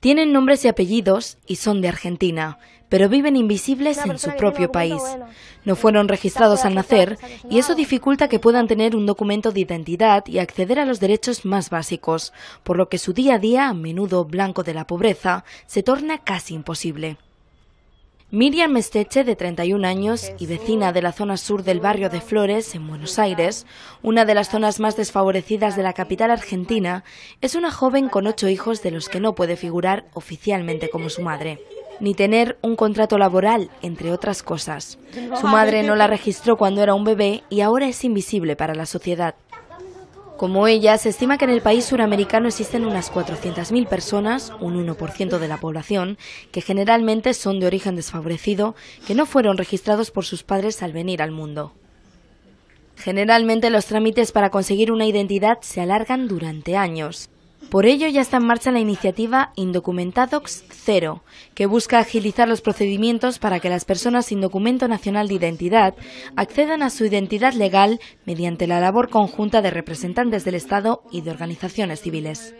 Tienen nombres y apellidos y son de Argentina, pero viven invisibles en su propio país. No fueron registrados al nacer y eso dificulta que puedan tener un documento de identidad y acceder a los derechos más básicos, por lo que su día a día, a menudo blanco de la pobreza, se torna casi imposible. Miriam Mesteche, de 31 años y vecina de la zona sur del barrio de Flores, en Buenos Aires, una de las zonas más desfavorecidas de la capital argentina, es una joven con ocho hijos de los que no puede figurar oficialmente como su madre ni tener un contrato laboral, entre otras cosas. Su madre no la registró cuando era un bebé y ahora es invisible para la sociedad. Como ella, se estima que en el país suramericano existen unas 400.000 personas, un 1% de la población, que generalmente son de origen desfavorecido, que no fueron registrados por sus padres al venir al mundo. Generalmente los trámites para conseguir una identidad se alargan durante años. Por ello ya está en marcha la iniciativa Indocumentadox Cero, que busca agilizar los procedimientos para que las personas sin documento nacional de identidad accedan a su identidad legal mediante la labor conjunta de representantes del Estado y de organizaciones civiles.